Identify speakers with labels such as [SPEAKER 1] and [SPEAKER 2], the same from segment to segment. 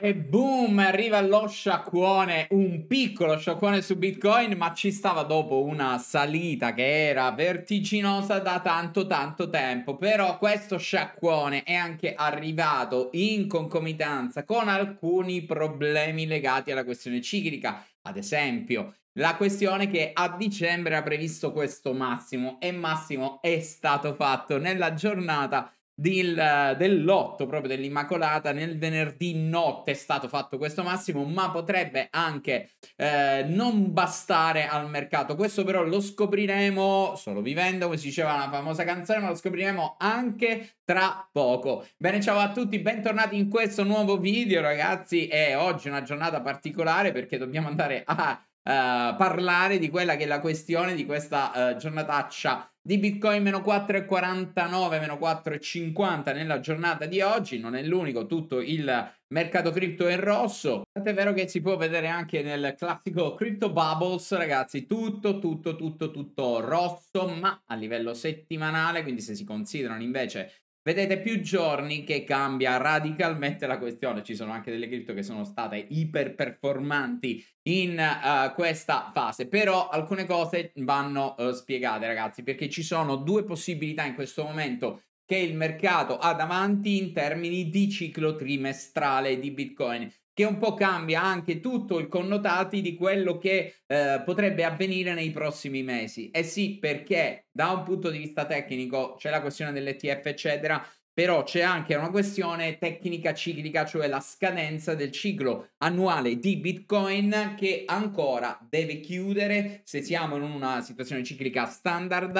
[SPEAKER 1] E boom, arriva lo sciacquone, un piccolo sciacquone su Bitcoin, ma ci stava dopo una salita che era vertiginosa da tanto tanto tempo. Però questo sciacquone è anche arrivato in concomitanza con alcuni problemi legati alla questione ciclica. Ad esempio, la questione che a dicembre ha previsto questo massimo e massimo è stato fatto nella giornata del, del lotto proprio dell'Immacolata nel venerdì notte è stato fatto questo massimo ma potrebbe anche eh, non bastare al mercato questo però lo scopriremo solo vivendo come si diceva la famosa canzone ma lo scopriremo anche tra poco bene ciao a tutti bentornati in questo nuovo video ragazzi e oggi è una giornata particolare perché dobbiamo andare a eh, parlare di quella che è la questione di questa uh, giornataccia di Bitcoin meno 4,49, meno 4,50 nella giornata di oggi. Non è l'unico, tutto il mercato cripto è in rosso. Tant'è vero che si può vedere anche nel classico Crypto Bubbles, ragazzi, tutto, tutto, tutto, tutto rosso, ma a livello settimanale, quindi se si considerano invece Vedete più giorni che cambia radicalmente la questione. Ci sono anche delle cripto che sono state iper performanti in uh, questa fase, però alcune cose vanno uh, spiegate, ragazzi, perché ci sono due possibilità in questo momento che il mercato ha davanti in termini di ciclo trimestrale di Bitcoin che un po' cambia anche tutto il connotati di quello che eh, potrebbe avvenire nei prossimi mesi. E eh sì, perché da un punto di vista tecnico c'è la questione dell'ETF, eccetera, però c'è anche una questione tecnica ciclica, cioè la scadenza del ciclo annuale di Bitcoin che ancora deve chiudere se siamo in una situazione ciclica standard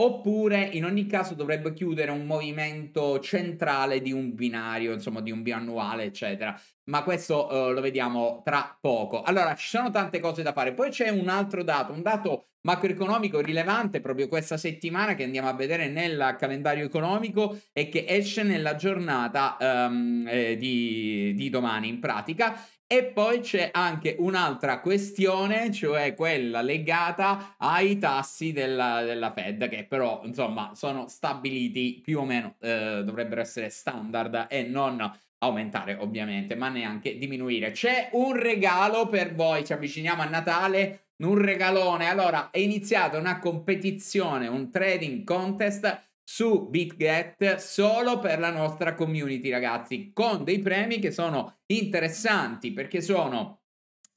[SPEAKER 1] Oppure in ogni caso dovrebbe chiudere un movimento centrale di un binario, insomma di un biannuale, eccetera. Ma questo uh, lo vediamo tra poco. Allora, ci sono tante cose da fare. Poi c'è un altro dato, un dato macroeconomico rilevante proprio questa settimana che andiamo a vedere nel calendario economico e che esce nella giornata um, eh, di, di domani in pratica e poi c'è anche un'altra questione, cioè quella legata ai tassi della, della Fed, che però insomma sono stabiliti più o meno, eh, dovrebbero essere standard e non aumentare ovviamente, ma neanche diminuire. C'è un regalo per voi, ci avviciniamo a Natale, un regalone. Allora è iniziata una competizione, un trading contest su BitGet solo per la nostra community, ragazzi, con dei premi che sono interessanti perché sono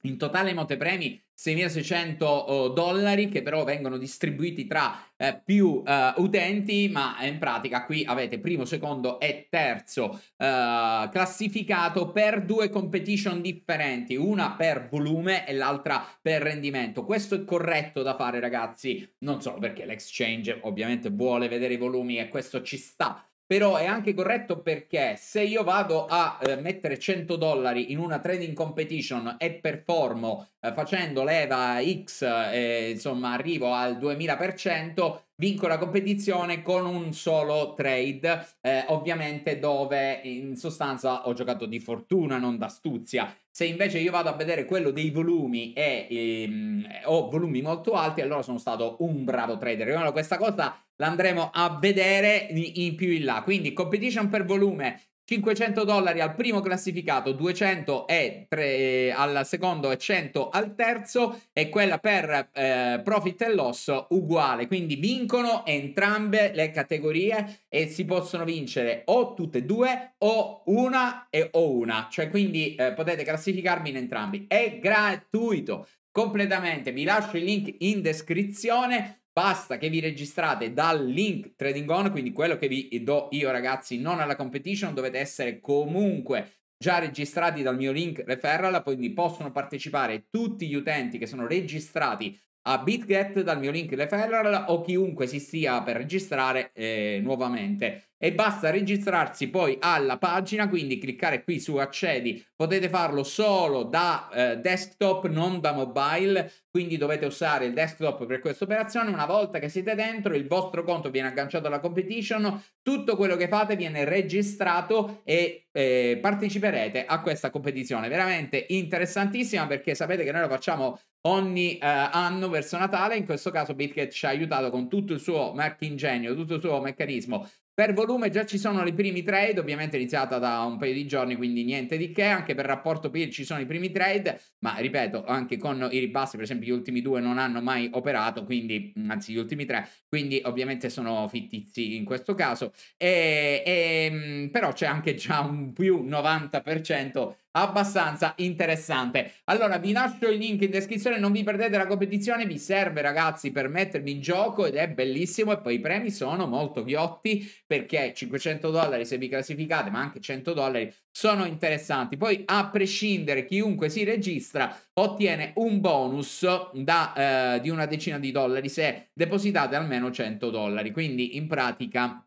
[SPEAKER 1] in totale montepremi 6.600 eh, dollari che però vengono distribuiti tra eh, più eh, utenti, ma eh, in pratica qui avete primo, secondo e terzo eh, classificato per due competition differenti, una per volume e l'altra per rendimento. Questo è corretto da fare ragazzi, non solo perché l'exchange ovviamente vuole vedere i volumi e questo ci sta però è anche corretto perché se io vado a eh, mettere 100 dollari in una trading competition e performo eh, facendo leva X, eh, insomma arrivo al 2000%, vinco la competizione con un solo trade, eh, ovviamente dove in sostanza ho giocato di fortuna, non d'astuzia. Se invece io vado a vedere quello dei volumi e ehm, ho volumi molto alti, allora sono stato un bravo trader. Allora, questa cosa l'andremo a vedere in più in là. Quindi competition per volume 500 dollari al primo classificato, 200 e 3 eh, al secondo e 100 al terzo e quella per eh, profit e loss uguale, quindi vincono entrambe le categorie e si possono vincere o tutte e due o una e o una, cioè quindi eh, potete classificarmi in entrambi, è gratuito completamente, vi lascio il link in descrizione Basta che vi registrate dal link Trading On, quindi quello che vi do io ragazzi, non alla competition, dovete essere comunque già registrati dal mio link referral, quindi possono partecipare tutti gli utenti che sono registrati a BitGet dal mio link referral o chiunque si stia per registrare eh, nuovamente e basta registrarsi poi alla pagina, quindi cliccare qui su accedi, potete farlo solo da eh, desktop, non da mobile, quindi dovete usare il desktop per questa operazione, una volta che siete dentro il vostro conto viene agganciato alla competition, tutto quello che fate viene registrato e eh, parteciperete a questa competizione, veramente interessantissima perché sapete che noi lo facciamo ogni eh, anno verso Natale. In questo caso BitGet ci ha aiutato con tutto il suo marchingegno, tutto il suo meccanismo per volume già ci sono i primi trade, ovviamente è iniziata da un paio di giorni, quindi niente di che, anche per rapporto PIL ci sono i primi trade, ma ripeto, anche con i ribassi, per esempio gli ultimi due non hanno mai operato, quindi, anzi gli ultimi tre, quindi ovviamente sono fittizi in questo caso, e, e, però c'è anche già un più 90% abbastanza interessante. Allora, vi lascio il link in descrizione, non vi perdete la competizione, vi serve ragazzi per mettervi in gioco ed è bellissimo e poi i premi sono molto ghiotti perché 500 dollari se vi classificate, ma anche 100 dollari sono interessanti. Poi a prescindere chiunque si registra ottiene un bonus da, eh, di una decina di dollari se depositate almeno 100 dollari. Quindi in pratica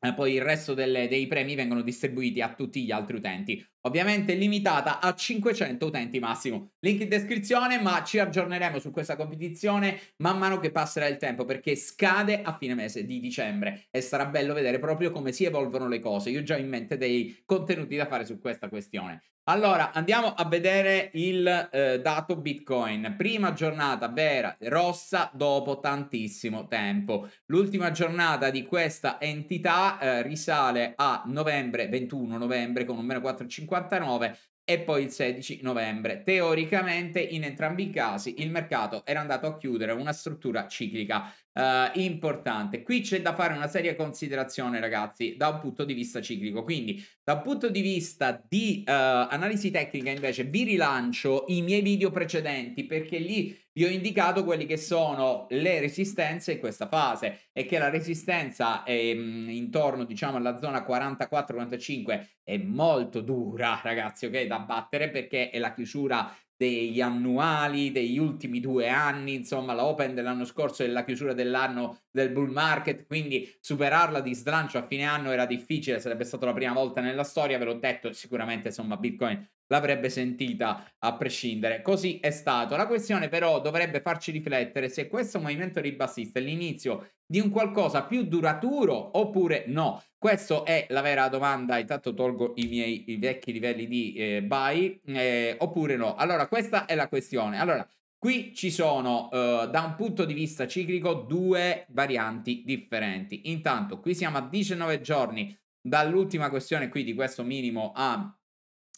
[SPEAKER 1] eh, poi il resto delle, dei premi vengono distribuiti a tutti gli altri utenti ovviamente limitata a 500 utenti massimo. Link in descrizione, ma ci aggiorneremo su questa competizione man mano che passerà il tempo, perché scade a fine mese di dicembre e sarà bello vedere proprio come si evolvono le cose. Io ho già in mente dei contenuti da fare su questa questione. Allora, andiamo a vedere il eh, dato Bitcoin. Prima giornata vera rossa dopo tantissimo tempo. L'ultima giornata di questa entità eh, risale a novembre, 21 novembre, con un meno 4,50 59 e poi il 16 novembre. Teoricamente in entrambi i casi il mercato era andato a chiudere una struttura ciclica eh, importante. Qui c'è da fare una seria considerazione ragazzi da un punto di vista ciclico, quindi da un punto di vista di eh, analisi tecnica invece vi rilancio i miei video precedenti perché lì vi ho indicato quelli che sono le resistenze in questa fase e che la resistenza ehm, intorno diciamo alla zona 44-45 è molto dura ragazzi ok da battere perché è la chiusura degli annuali degli ultimi due anni, insomma l'open dell'anno scorso e la chiusura dell'anno del bull market, quindi superarla di slancio a fine anno era difficile, sarebbe stata la prima volta nella storia, ve l'ho detto, sicuramente insomma Bitcoin l'avrebbe sentita a prescindere. Così è stato. La questione però dovrebbe farci riflettere se questo movimento ribassista è l'inizio di un qualcosa più duraturo oppure no? Questa è la vera domanda, intanto tolgo i miei i vecchi livelli di eh, buy eh, oppure no. Allora questa è la questione. Allora, Qui ci sono eh, da un punto di vista ciclico due varianti differenti. Intanto qui siamo a 19 giorni dall'ultima questione qui di questo minimo a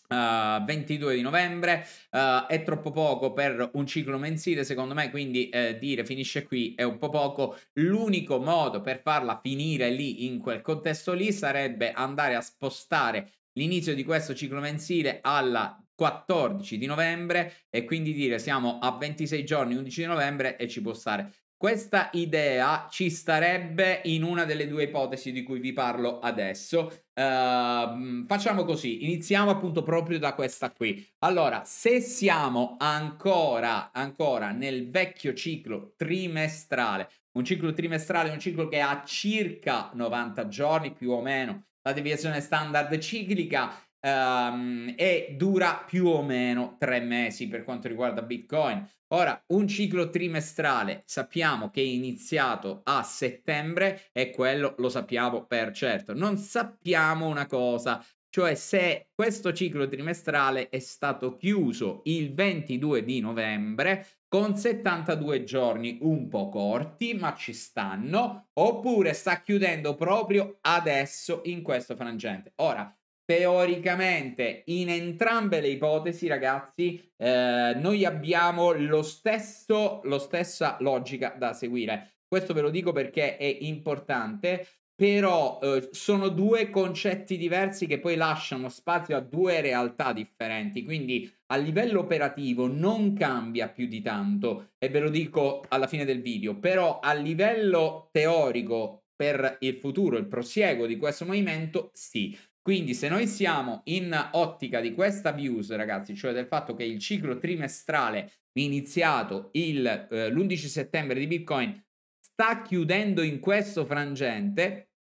[SPEAKER 1] Uh, ah, 22 di novembre uh, è troppo poco per un ciclo mensile secondo me quindi eh, dire finisce qui è un po' poco l'unico modo per farla finire lì in quel contesto lì sarebbe andare a spostare l'inizio di questo ciclo mensile alla 14 di novembre e quindi dire siamo a 26 giorni 11 di novembre e ci può stare questa idea ci starebbe in una delle due ipotesi di cui vi parlo adesso. Uh, facciamo così, iniziamo appunto proprio da questa qui. Allora, se siamo ancora, ancora nel vecchio ciclo trimestrale, un ciclo trimestrale è un ciclo che ha circa 90 giorni più o meno, la deviazione standard ciclica um, e dura più o meno tre mesi per quanto riguarda Bitcoin. Ora, un ciclo trimestrale sappiamo che è iniziato a settembre e quello lo sappiamo per certo. Non sappiamo una cosa, cioè se questo ciclo trimestrale è stato chiuso il 22 di novembre con 72 giorni un po' corti, ma ci stanno, oppure sta chiudendo proprio adesso in questo frangente. Ora, Teoricamente, in entrambe le ipotesi, ragazzi, eh, noi abbiamo lo stesso, lo stessa logica da seguire. Questo ve lo dico perché è importante, però eh, sono due concetti diversi che poi lasciano spazio a due realtà differenti. Quindi a livello operativo non cambia più di tanto, e ve lo dico alla fine del video, però a livello teorico per il futuro, il prosieguo di questo movimento, sì. Quindi se noi siamo in ottica di questa views, ragazzi, cioè del fatto che il ciclo trimestrale iniziato il, eh, l'11 settembre di Bitcoin sta chiudendo in questo frangente,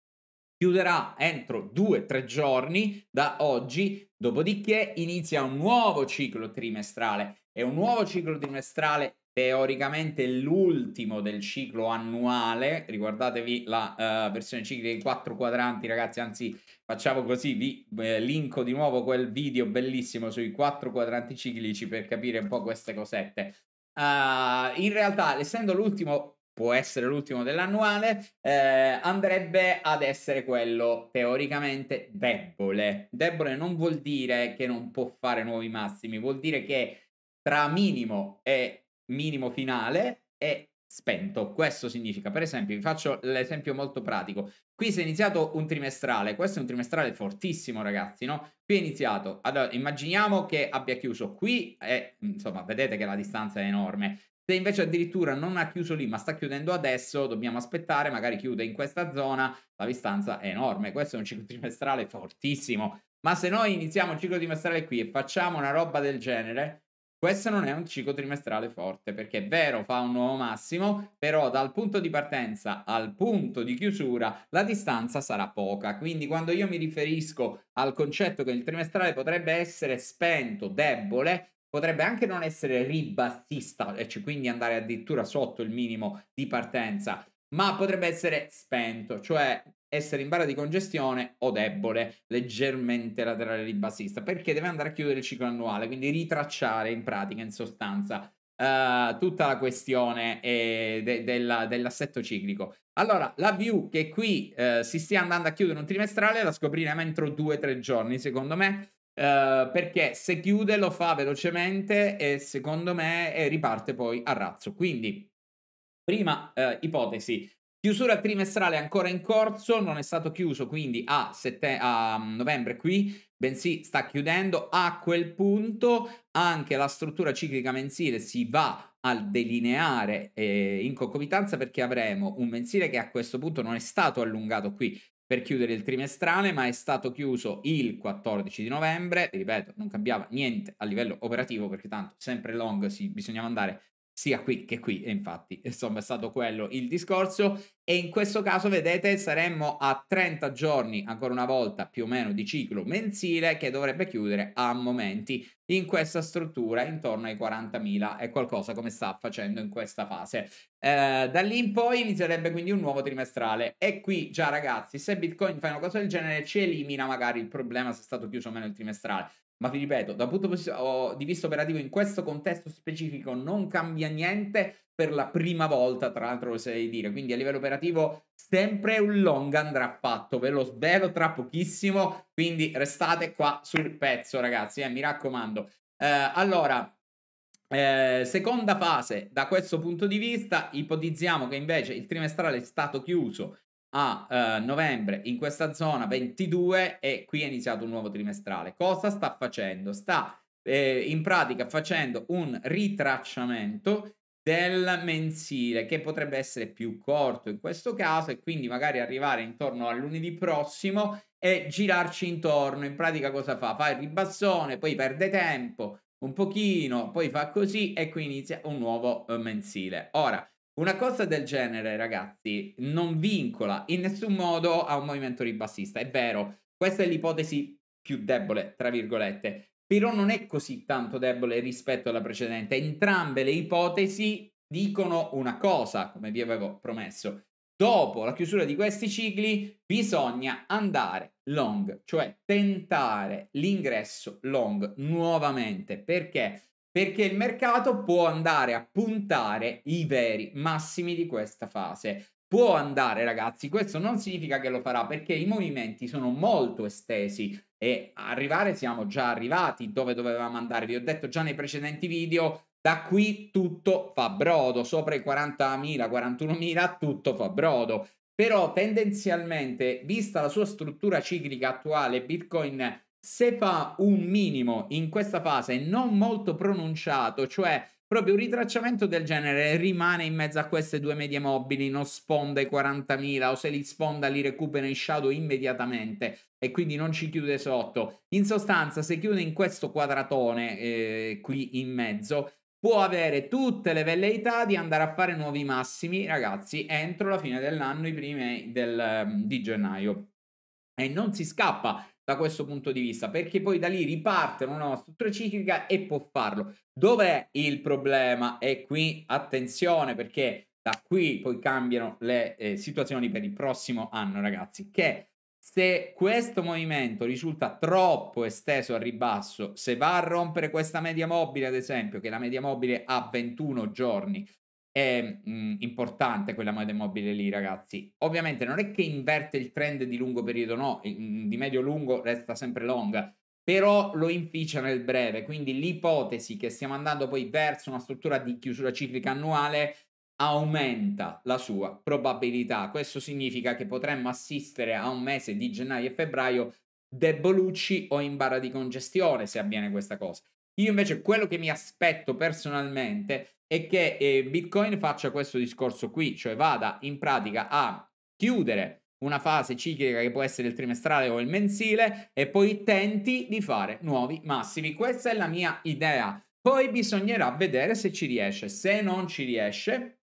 [SPEAKER 1] chiuderà entro 2-3 giorni da oggi, dopodiché inizia un nuovo ciclo trimestrale e un nuovo ciclo trimestrale teoricamente l'ultimo del ciclo annuale. Riguardatevi la uh, versione ciclica in quattro quadranti, ragazzi. Anzi, facciamo così: vi eh, linko di nuovo quel video bellissimo sui quattro quadranti ciclici per capire un po' queste cosette. Uh, in realtà, essendo l'ultimo può essere l'ultimo dell'annuale, eh, andrebbe ad essere quello teoricamente debole. Debole non vuol dire che non può fare nuovi massimi, vuol dire che tra minimo e minimo finale è spento. Questo significa, per esempio, vi faccio l'esempio molto pratico. Qui si è iniziato un trimestrale, questo è un trimestrale fortissimo, ragazzi, no? Qui è iniziato, allora immaginiamo che abbia chiuso qui, e, insomma, vedete che la distanza è enorme. Se invece addirittura non ha chiuso lì, ma sta chiudendo adesso, dobbiamo aspettare, magari chiude in questa zona, la distanza è enorme. Questo è un ciclo trimestrale fortissimo. Ma se noi iniziamo il ciclo trimestrale qui e facciamo una roba del genere, questo non è un ciclo trimestrale forte perché è vero fa un nuovo massimo, però dal punto di partenza al punto di chiusura la distanza sarà poca. Quindi quando io mi riferisco al concetto che il trimestrale potrebbe essere spento, debole, potrebbe anche non essere ribassista, e cioè quindi andare addirittura sotto il minimo di partenza, ma potrebbe essere spento, cioè essere in barra di congestione o debole, leggermente laterale di basista, perché deve andare a chiudere il ciclo annuale, quindi ritracciare in pratica, in sostanza, Uh, tutta la questione eh, de- della, dell'assetto ciclico. Allora, la view che qui uh, si stia andando a chiudere un trimestrale la scopriremo entro due o tre giorni, secondo me. Uh, perché se chiude lo fa velocemente e secondo me riparte poi a razzo. Quindi, prima ipotesi, Chiusura trimestrale ancora in corso, non è stato chiuso quindi a, sette- a mm, novembre qui, bensì sta chiudendo. A quel punto anche la struttura ciclica mensile si va al delineare eh, in concomitanza perché avremo un mensile che a questo punto non è stato allungato qui per chiudere il trimestrale, ma è stato chiuso il 14 di novembre. Ripeto, non cambiava niente a livello operativo perché tanto sempre long si bisognava andare sia qui che qui, e infatti insomma è stato quello il discorso e in questo caso vedete saremmo a 30 giorni ancora una volta più o meno di ciclo mensile che dovrebbe chiudere a momenti in questa struttura intorno ai 40.000 e qualcosa come sta facendo in questa fase eh, da lì in poi inizierebbe quindi un nuovo trimestrale e qui già ragazzi se Bitcoin fa una cosa del genere ci elimina magari il problema se è stato chiuso o meno il trimestrale ma vi ripeto, dal punto di vista operativo in questo contesto specifico non cambia niente per la prima volta, tra l'altro lo sai dire. Quindi a livello operativo sempre un long andrà fatto, ve lo svelo tra pochissimo. Quindi restate qua sul pezzo ragazzi, eh, mi raccomando. Eh, allora, eh, seconda fase, da questo punto di vista ipotizziamo che invece il trimestrale è stato chiuso a eh, novembre in questa zona 22 e qui è iniziato un nuovo trimestrale. Cosa sta facendo? Sta eh, in pratica facendo un ritracciamento del mensile che potrebbe essere più corto in questo caso e quindi magari arrivare intorno al lunedì prossimo e girarci intorno. In pratica cosa fa? Fa il ribassone, poi perde tempo un pochino, poi fa così e qui inizia un nuovo eh, mensile. Ora, una cosa del genere, ragazzi, non vincola in nessun modo a un movimento ribassista. È vero, questa è l'ipotesi più debole, tra virgolette, però non è così tanto debole rispetto alla precedente. Entrambe le ipotesi dicono una cosa, come vi avevo promesso. Dopo la chiusura di questi cicli bisogna andare long, cioè tentare l'ingresso long nuovamente. Perché? perché il mercato può andare a puntare i veri massimi di questa fase. Può andare, ragazzi, questo non significa che lo farà perché i movimenti sono molto estesi e arrivare siamo già arrivati dove dovevamo andare. Vi ho detto già nei precedenti video, da qui tutto fa brodo, sopra i 40.000, 41.000 tutto fa brodo. Però tendenzialmente, vista la sua struttura ciclica attuale, Bitcoin se fa un minimo in questa fase non molto pronunciato, cioè proprio un ritracciamento del genere rimane in mezzo a queste due medie mobili, non sponda i 40.000 o se li sponda li recupera in shadow immediatamente e quindi non ci chiude sotto. In sostanza, se chiude in questo quadratone eh, qui in mezzo, può avere tutte le velleità di andare a fare nuovi massimi, ragazzi, entro la fine dell'anno, i primi del, ehm, di gennaio. E non si scappa da questo punto di vista, perché poi da lì riparte una nuova struttura ciclica e può farlo. Dov'è il problema? E qui attenzione perché da qui poi cambiano le eh, situazioni per il prossimo anno, ragazzi, che se questo movimento risulta troppo esteso al ribasso, se va a rompere questa media mobile, ad esempio, che la media mobile ha 21 giorni, è mh, importante quella moneta mobile lì, ragazzi. Ovviamente non è che inverte il trend di lungo periodo, no, di medio-lungo resta sempre long, però lo inficia nel breve. Quindi l'ipotesi che stiamo andando poi verso una struttura di chiusura ciclica annuale aumenta la sua probabilità. Questo significa che potremmo assistere a un mese di gennaio e febbraio debolucci o in barra di congestione se avviene questa cosa. Io invece quello che mi aspetto personalmente è che eh, Bitcoin faccia questo discorso qui, cioè vada in pratica a chiudere una fase ciclica che può essere il trimestrale o il mensile e poi tenti di fare nuovi massimi. Questa è la mia idea. Poi bisognerà vedere se ci riesce. Se non ci riesce,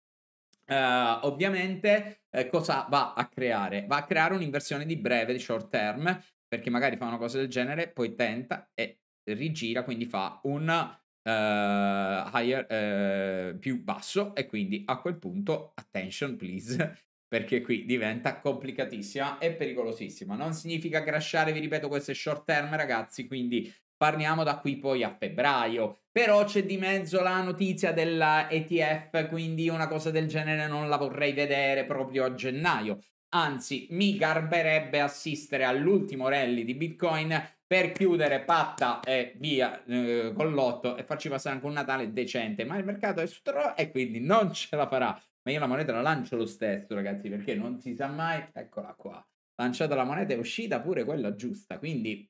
[SPEAKER 1] Uh, ovviamente eh, cosa va a creare? Va a creare un'inversione di breve, di short term, perché magari fa una cosa del genere, poi tenta e rigira, quindi fa un uh, higher uh, più basso e quindi a quel punto attention please perché qui diventa complicatissima e pericolosissima. Non significa crashare, vi ripeto, queste short term ragazzi, quindi parliamo da qui poi a febbraio. Però c'è di mezzo la notizia della ETF, quindi una cosa del genere non la vorrei vedere proprio a gennaio. Anzi, mi garberebbe assistere all'ultimo rally di Bitcoin per chiudere patta e via eh, con l'otto e farci passare anche un Natale decente. Ma il mercato è stro e quindi non ce la farà. Ma io la moneta la lancio lo stesso, ragazzi, perché non si sa mai. Eccola qua. Lanciata la moneta è uscita pure quella giusta. Quindi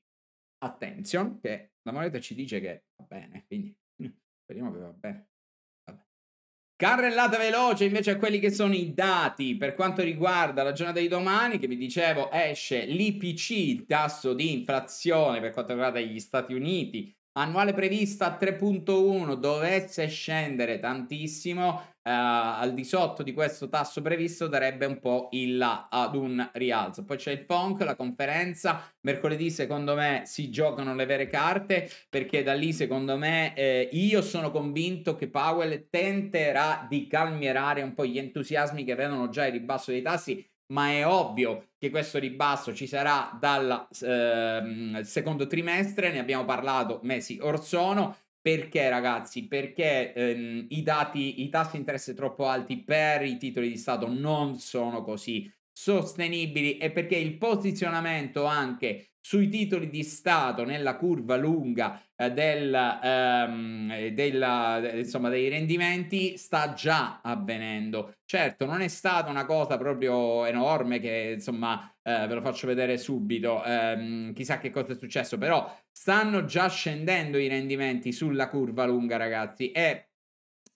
[SPEAKER 1] attenzione, che la moneta ci dice che va bene. Quindi speriamo che va bene. Carrellata veloce invece a quelli che sono i dati per quanto riguarda la giornata di domani, che vi dicevo esce l'IPC, il tasso di inflazione per quanto riguarda gli Stati Uniti, Annuale prevista 3.1 dovesse scendere tantissimo, eh, al di sotto di questo tasso previsto darebbe un po' il là ad un rialzo. Poi c'è il PONC, la conferenza, mercoledì secondo me si giocano le vere carte perché da lì secondo me eh, io sono convinto che Powell tenterà di calmierare un po' gli entusiasmi che vedono già il ribasso dei tassi ma è ovvio che questo ribasso ci sarà dal eh, secondo trimestre, ne abbiamo parlato mesi or sono. Perché ragazzi? Perché ehm, i, dati, i tassi di interesse troppo alti per i titoli di Stato non sono così sostenibili e perché il posizionamento anche sui titoli di Stato nella curva lunga eh, del, ehm, eh, della, eh, insomma, dei rendimenti sta già avvenendo. Certo, non è stata una cosa proprio enorme che insomma eh, ve lo faccio vedere subito, eh, chissà che cosa è successo, però stanno già scendendo i rendimenti sulla curva lunga ragazzi e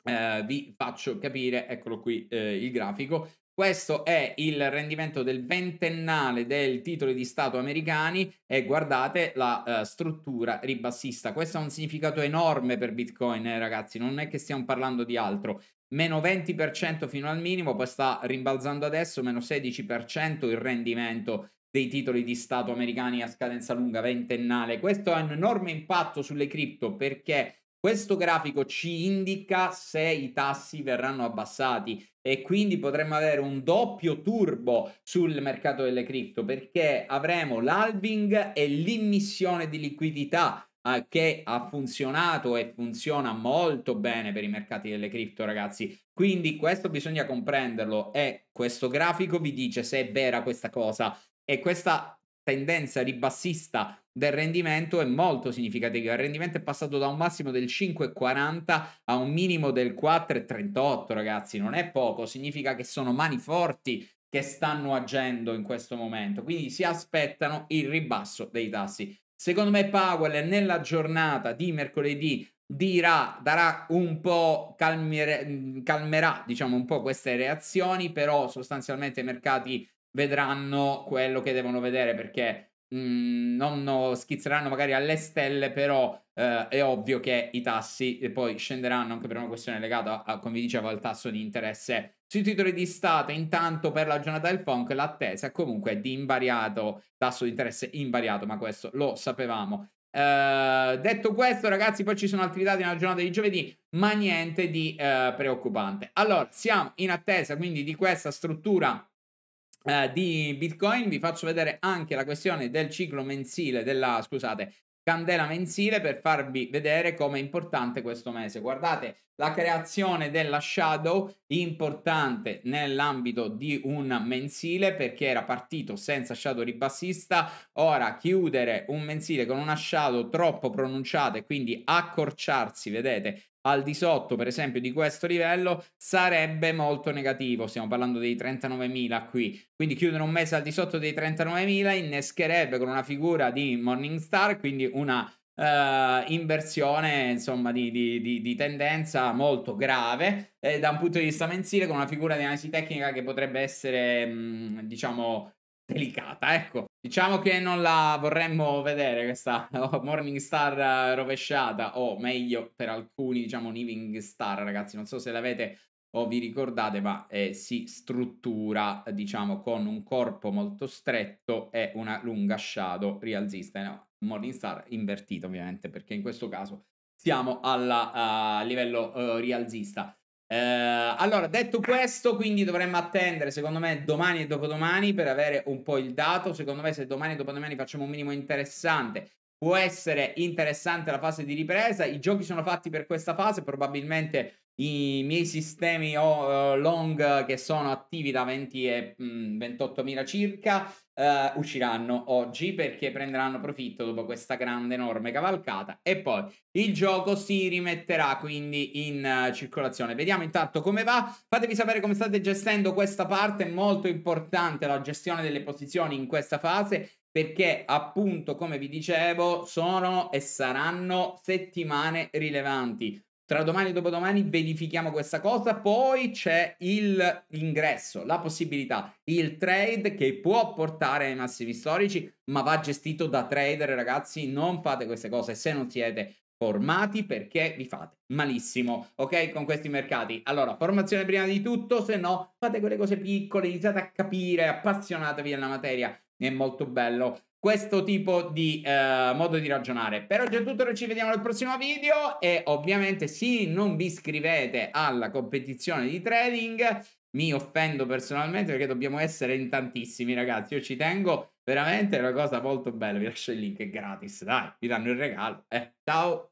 [SPEAKER 1] eh, vi faccio capire, eccolo qui il grafico, questo è il rendimento del ventennale del titolo di Stato americani e guardate la uh, struttura ribassista. Questo ha un significato enorme per Bitcoin, eh, ragazzi, non è che stiamo parlando di altro. Meno 20% fino al minimo, poi sta rimbalzando adesso, meno 16% il rendimento dei titoli di Stato americani a scadenza lunga ventennale. Questo ha un enorme impatto sulle cripto perché questo grafico ci indica se i tassi verranno abbassati e quindi potremmo avere un doppio turbo sul mercato delle cripto perché avremo l'halving e l'immissione di liquidità eh, che ha funzionato e funziona molto bene per i mercati delle cripto ragazzi quindi questo bisogna comprenderlo e questo grafico vi dice se è vera questa cosa e questa tendenza ribassista del rendimento è molto significativa. Il rendimento è passato da un massimo del 5,40 a un minimo del 4,38, ragazzi, non è poco, significa che sono mani forti che stanno agendo in questo momento, quindi si aspettano il ribasso dei tassi. Secondo me Powell nella giornata di mercoledì dirà, darà un po', calmere, calmerà diciamo un po' queste reazioni, però sostanzialmente i mercati vedranno quello che devono vedere perché mh, mhmm, non no, schizzeranno magari alle stelle, però eh, è ovvio che i tassi eh, poi scenderanno anche per una questione legata, a, come vi dicevo, al tasso di interesse. Sui titoli di Stato, intanto per la giornata del funk, l'attesa comunque è di invariato, tasso di interesse invariato, ma questo lo sapevamo. Uh, detto questo, ragazzi, poi ci sono altri dati nella giornata di giovedì, ma niente di uh, preoccupante. Allora, siamo in attesa quindi di questa struttura eh, di Bitcoin vi faccio vedere anche la questione del ciclo mensile, della, scusate, candela mensile per farvi vedere come è importante questo mese. Guardate la creazione della shadow importante nell'ambito di un mensile perché era partito senza shadow ribassista, ora chiudere un mensile con una shadow troppo pronunciata e quindi accorciarsi, vedete, al di sotto, per esempio, di questo livello sarebbe molto negativo. Stiamo parlando dei 39.000 qui. Quindi chiudere un mese al di sotto dei 39.000 innescherebbe con una figura di Morningstar, quindi una Uh, inversione insomma di, di, di, di tendenza molto grave eh, da un punto di vista mensile con una figura di analisi tecnica che potrebbe essere mh, mm, diciamo delicata, ecco. Diciamo che non la vorremmo vedere questa Morning Star eh, rovesciata, o meglio per alcuni, diciamo, Niving Star, ragazzi. Non so se l'avete o vi ricordate, ma eh, si struttura, diciamo, con un corpo molto stretto e una lunga shadow rialzista. No, Morning Star invertito, ovviamente, perché in questo caso siamo a uh, eh, livello uh, rialzista. Eh, allora, detto questo, quindi dovremmo attendere, secondo me, domani e dopodomani per avere un po' il dato. Secondo me, se domani e dopodomani facciamo un minimo interessante, può essere interessante la fase di ripresa. I giochi sono fatti per questa fase, probabilmente i miei sistemi eh, long che sono attivi da 20 e 28 mhmm, mila circa uh, usciranno oggi perché prenderanno profitto dopo questa grande enorme cavalcata e poi il gioco si rimetterà quindi in uh, circolazione vediamo intanto come va fatemi sapere come state gestendo questa parte molto importante la gestione delle posizioni in questa fase perché appunto come vi dicevo sono e saranno settimane rilevanti tra domani e dopodomani verifichiamo questa cosa, poi c'è il, l'ingresso, la possibilità, il trade che può portare ai massimi storici, ma va gestito da trader, ragazzi, non fate queste cose se non siete formati perché vi fate malissimo, ok? Con questi mercati. Allora, formazione prima di tutto, se no fate quelle cose piccole, iniziate a capire, appassionatevi alla materia, è molto bello questo tipo di eh, modo di ragionare. Per oggi è tutto, noi ci vediamo nel prossimo video e ovviamente se non vi iscrivete alla competizione di trading mi offendo personalmente perché dobbiamo essere in tantissimi ragazzi, io ci tengo veramente, è una cosa molto bella, vi lascio il link, è gratis, dai, vi danno il regalo. Eh, ciao!